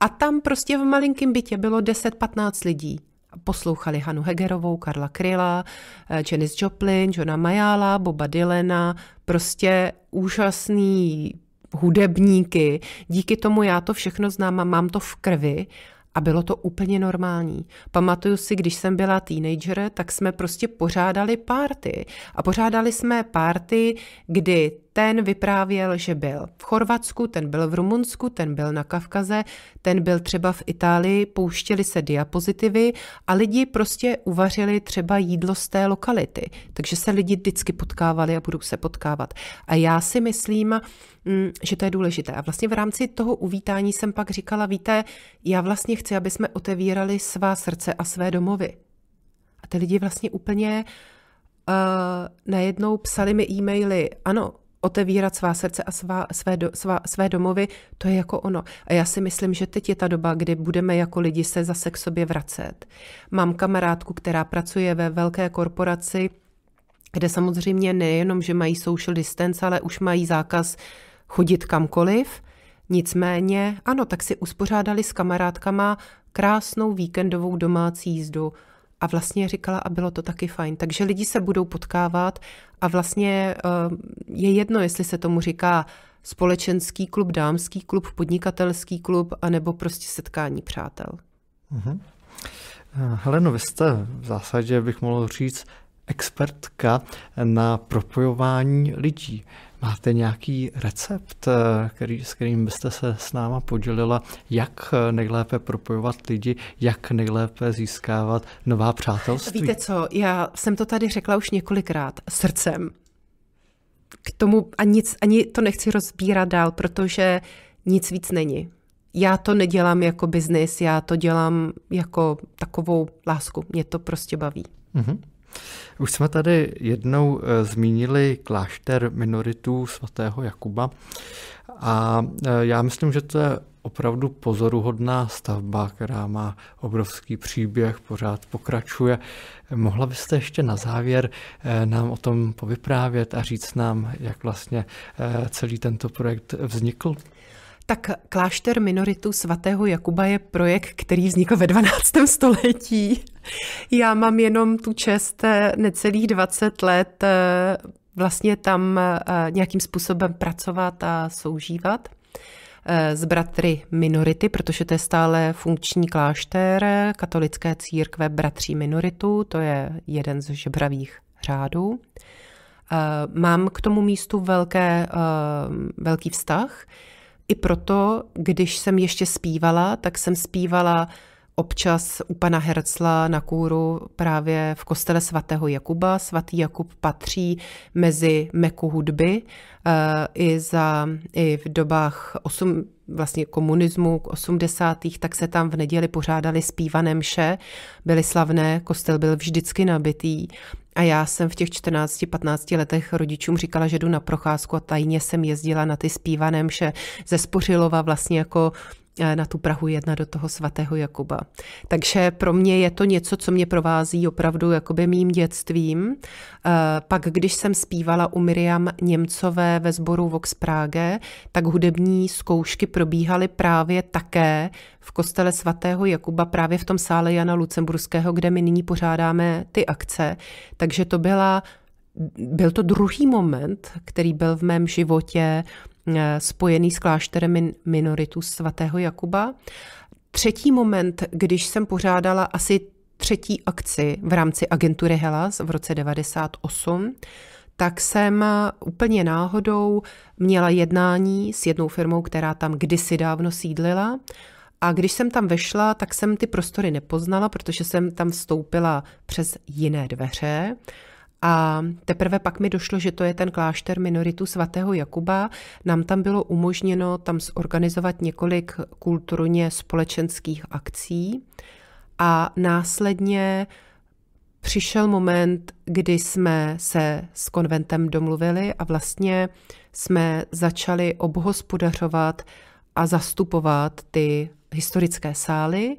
A tam prostě v malinkém bytě bylo 10-15 lidí poslouchali Hanu Hegerovou, Karla Kryla, eh, Janis Joplin, Johna Majála, Boba Dylena, prostě úžasný hudebníky. Díky tomu já to všechno znám a mám to v krvi. A bylo to úplně normální. Pamatuju si, když jsem byla teenager, tak jsme prostě pořádali párty. A pořádali jsme párty, kdy ten vyprávěl, že byl v Chorvatsku, ten byl v Rumunsku, ten byl na Kavkaze, ten byl třeba v Itálii, pouštěli se diapozitivy a lidi prostě uvařili třeba jídlo z té lokality. Takže se lidi vždycky potkávali a budou se potkávat. A já si myslím, Mm, že to je důležité. A vlastně v rámci toho uvítání jsem pak říkala, víte, já vlastně chci, aby jsme otevírali svá srdce a své domovy. A ty lidi vlastně úplně uh, najednou psali mi e-maily, ano, otevírat svá srdce a svá, své, do, svá, své domovy, to je jako ono. A já si myslím, že teď je ta doba, kdy budeme jako lidi se zase k sobě vracet. Mám kamarádku, která pracuje ve velké korporaci, kde samozřejmě nejenom, že mají social distance, ale už mají zákaz uh, chodit kamkoliv. Nicméně, ano, tak si uspořádali s kamarádkama krásnou víkendovou domácí jízdu a vlastně říkala, a bylo to taky fajn. Takže lidi se budou potkávat a vlastně eh, je jedno, jestli se tomu říká společenský klub, dámský klub, podnikatelský klub, anebo prostě setkání přátel. Mm-hmm. Heleno, vy jste v zásadě, bych mohl říct, expertka na propojování lidí. Máte nějaký recept, eh, který, s kterým byste se s náma podělila, jak eh, nejlépe propojovat lidi, jak nejlépe získávat nová přátelství? Víte co, já jsem to tady řekla už několikrát srdcem. K tomu a nic, ani to nechci rozbírat dál, protože nic víc není. Já to nedělám jako biznis, já to dělám jako takovou lásku. Mě to prostě baví. Mm-hmm. Už jsme tady jednou eh, zmínili klášter minoritů svatého Jakuba a eh, já myslím, že to je opravdu pozoruhodná stavba, která má obrovský příběh, pořád pokračuje. Mohla byste ještě na závěr eh, nám o tom povyprávět a říct nám, jak vlastně celý tento projekt vznikl? Tak klášter minoritu svatého Jakuba je projekt, který vznikl ve 12. století. Já mám jenom tu čest eh, necelých 20 let eh, vlastně tam eh, nějakým způsobem pracovat a soužívat s bratry minority, protože to je stále funkční klášter katolické církve bratří minoritu, to je jeden z žebravých řádů. Mám k tomu místu velké, velký vztah. I proto, když jsem ještě zpívala, tak jsem zpívala občas u pana Hercla na kůru právě v kostele svatého Jakuba. Svatý Jakub patří mezi meku hudby eh, i, za, i v dobách 8, vlastně komunismu k 80. tak se tam v neděli pořádali zpívané mše, byly slavné, kostel byl vždycky nabitý a já jsem v těch 14-15 letech rodičům říkala, že jdu na procházku a tajně jsem jezdila na ty zpívané mše ze Spořilova vlastně jako na tu Prahu 1 do toho svatého Jakuba. Takže pro mě je to něco, co mě provází opravdu jakoby mým dětstvím. Eh, pak, když jsem zpívala u Miriam Němcové ve sboru Vox Prague, tak hudební zkoušky probíhaly právě také v kostele svatého Jakuba, právě v tom sále Jana Lucemburského, kde my nyní pořádáme ty akce. Takže to byla byl to druhý moment, který byl v mém životě Eh, spojený s klášterem minoritu svatého Jakuba. Třetí moment, když jsem pořádala asi třetí akci v rámci agentury Helas v roce 98, tak jsem eh, úplně náhodou měla jednání s jednou firmou, která tam kdysi dávno sídlila. A když jsem tam vešla, tak jsem ty prostory nepoznala, protože jsem tam vstoupila přes jiné dveře. A teprve pak mi došlo, že to je ten klášter minoritu svatého Jakuba. Nám tam bylo umožněno tam zorganizovat několik kulturně společenských akcí a následně přišel moment, kdy jsme se s konventem domluvili a vlastně jsme začali obhospodařovat a zastupovat ty historické sály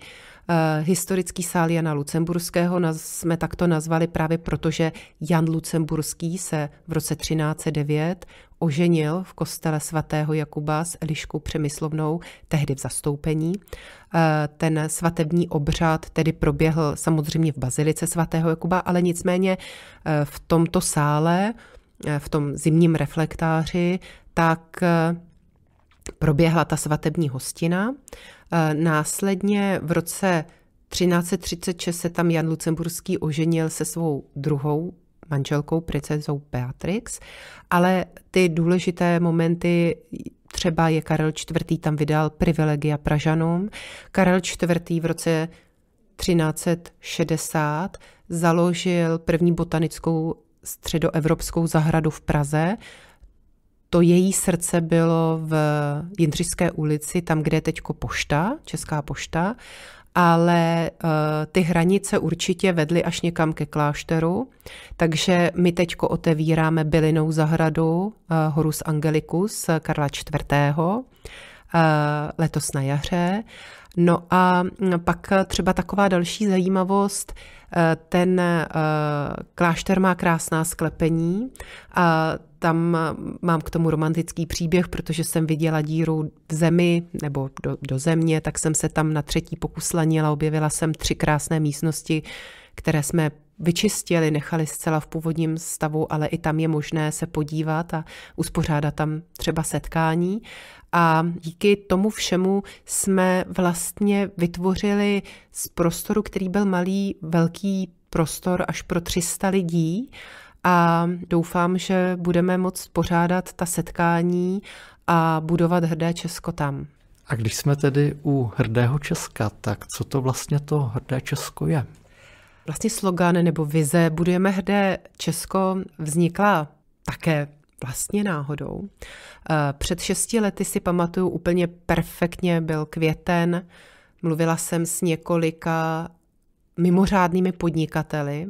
Eh, historický sál Jana Lucemburského jsme takto nazvali právě proto, že Jan Lucemburský se v roce 1309 oženil v kostele svatého Jakuba s Eliškou Přemyslovnou, tehdy v zastoupení. Eh, ten svatební obřad tedy proběhl samozřejmě v bazilice svatého Jakuba, ale nicméně eh, v tomto sále, v tom zimním reflektáři, tak proběhla ta svatební hostina. Eh, následně v roce 1336 se tam Jan Lucemburský oženil se svou druhou manželkou, princezou Beatrix, ale ty důležité momenty třeba je Karel IV. tam vydal privilegia Pražanům. Karel IV. v roce 1360 založil první botanickou středoevropskou zahradu v Praze, to její srdce bylo v Jindřišské ulici, tam, kde je teď pošta, Česká pošta, ale uh, ty hranice určitě vedly až někam ke klášteru, takže my teď otevíráme bylinou zahradu uh, Horus Angelicus Karla IV. Uh, eh, letos na jaře. No a mm, pak třeba taková další zajímavost, ten klášter má krásná sklepení a tam mám k tomu romantický příběh, protože jsem viděla díru v zemi nebo do, do země, tak jsem se tam na třetí pokus lanila, objevila jsem tři krásné místnosti, které jsme vyčistili, nechali zcela v původním stavu, ale i tam je možné se podívat a uspořádat tam třeba setkání. A díky tomu všemu jsme vlastně vytvořili z prostoru, který byl malý, velký prostor až pro 300 lidí a doufám, že budeme moct pořádat ta setkání a budovat hrdé Česko tam. A když jsme tedy u hrdého Česka, tak co to vlastně to hrdé Česko je? Vlastně slogan nebo vize Budujeme hrdé Česko vznikla také vlastně náhodou. Eh, před šesti lety si pamatuju úplně perfektně, byl květen, mluvila jsem s několika mimořádnými podnikateli,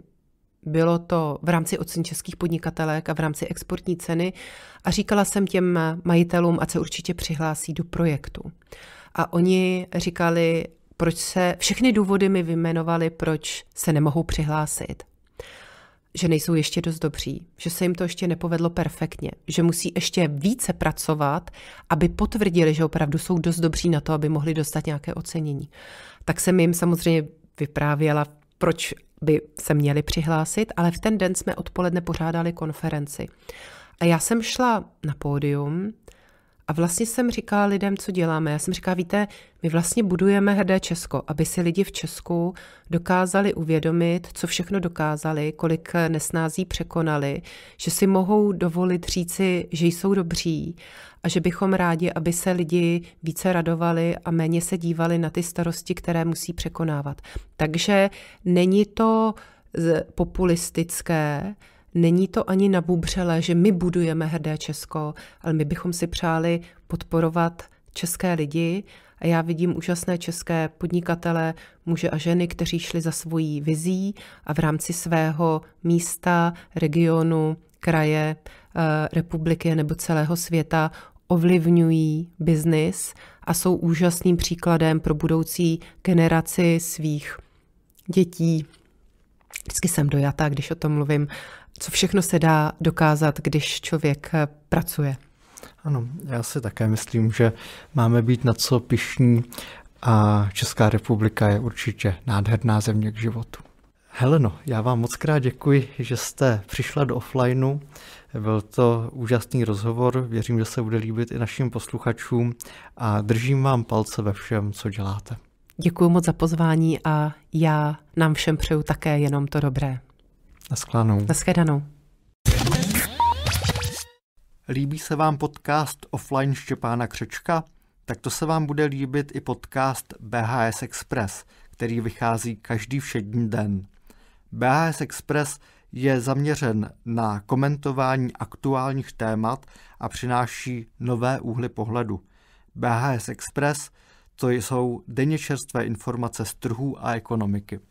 bylo to v rámci ocen českých podnikatelek a v rámci exportní ceny a říkala jsem těm majitelům, a se určitě přihlásí do projektu. A oni říkali, proč se, všechny důvody mi vymenovali, proč se nemohou přihlásit. Že nejsou ještě dost dobří, že se jim to ještě nepovedlo perfektně, že musí ještě více pracovat, aby potvrdili, že opravdu jsou dost dobří na to, aby mohli dostat nějaké ocenění. Tak jsem jim samozřejmě vyprávěla, proč by se měli přihlásit, ale v ten den jsme odpoledne pořádali konferenci. A já jsem šla na pódium a vlastně jsem říkala lidem, co děláme. Já jsem říkala, víte, my vlastně budujeme hrdé Česko, aby si lidi v Česku dokázali uvědomit, co všechno dokázali, kolik nesnází překonali, že si mohou dovolit říci, že jsou dobří a že bychom rádi, aby se lidi více radovali a méně se dívali na ty starosti, které musí překonávat. Takže není to populistické, není to ani nabubřelé, že my budujeme hrdé Česko, ale my bychom si přáli podporovat české lidi a já vidím úžasné české podnikatele, muže a ženy, kteří šli za svojí vizí a v rámci svého místa, regionu, kraje, eh, republiky nebo celého světa ovlivňují biznis a jsou úžasným příkladem pro budoucí generaci svých dětí. Vždycky jsem dojata, když o tom mluvím, co všechno se dá dokázat, když člověk eh, pracuje. Ano, já si také myslím, že máme být na co pišní a Česká republika je určitě nádherná země k životu. Heleno, já vám moc krát děkuji, že jste přišla do offlineu byl to úžasný rozhovor, věřím, že se bude líbit i našim posluchačům a držím vám palce ve všem, co děláte. Děkuji moc za pozvání a já nám všem přeju také jenom to dobré. Naschledanou. Naschledanou. Líbí se vám podcast offline Štěpána Křečka? Tak to se vám bude líbit i podcast BHS Express, který vychází každý všední den. BHS Express je zaměřen na komentování aktuálních témat a přináší nové úhly pohledu. BHS Express to jsou denně čerstvé informace z trhů a ekonomiky.